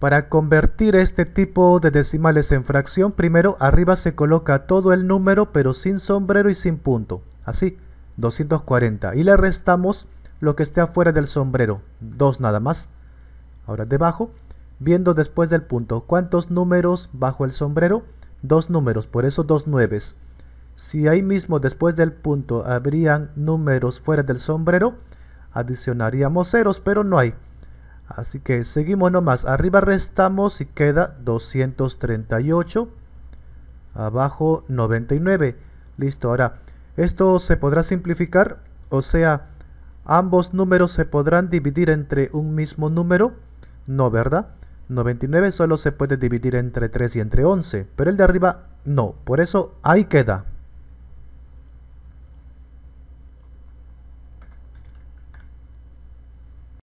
Para convertir este tipo de decimales en fracción, primero arriba se coloca todo el número pero sin sombrero y sin punto. Así, 240. Y le restamos lo que esté afuera del sombrero, 2 nada más. Ahora debajo, viendo después del punto, ¿cuántos números bajo el sombrero? Dos números, por eso dos nueves. Si ahí mismo después del punto habrían números fuera del sombrero, adicionaríamos ceros, pero no hay. Así que seguimos nomás. Arriba restamos y queda 238. Abajo 99. Listo, ahora esto se podrá simplificar. O sea, ambos números se podrán dividir entre un mismo número. No, ¿verdad? 99 solo se puede dividir entre 3 y entre 11. Pero el de arriba no. Por eso ahí queda.